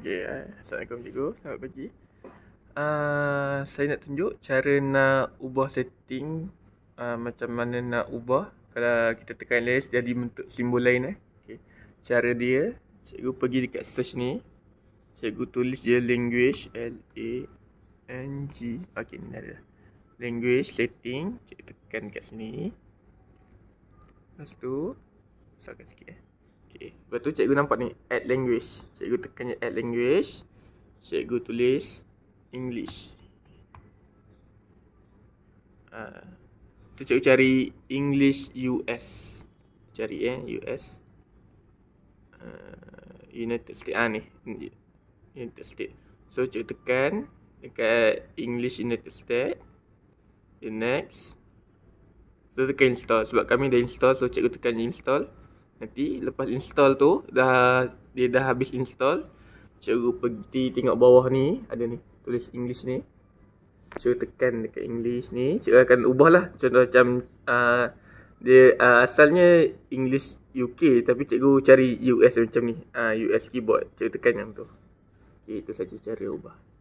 Okay, eh. Assalamualaikum cikgu, selamat pagi uh, Saya nak tunjuk cara nak ubah setting uh, Macam mana nak ubah Kalau kita tekan less jadi bentuk simbol lain eh. okay. Cara dia, cikgu pergi dekat search ni Cikgu tulis dia language L-A-N-G Okay, ni ada Language setting, cikgu tekan dekat sini Lepas tu, besarkan sikit eh. Okay. Lepas tu cikgu nampak ni add language. Cikgu tekan je add language. Cikgu tulis English. Ah. Uh, tu cikgu cari English US. Cari eh US. Uh, ha, United States ah, ni. United States. So cikgu tekan dekat English United States. The next. So, tekan install sebab kami dah install so cikgu tekan install. Nanti lepas install tu dah dia dah habis install. Cikgu pergi tengok bawah ni, ada ni tulis English ni. Cikgu tekan dekat English ni, cikgu akan ubahlah contoh macam uh, dia uh, asalnya English UK tapi cikgu cari US macam ni, uh, US keyboard. Cikgu tekan yang tu. Okey, itu saja cara ubah.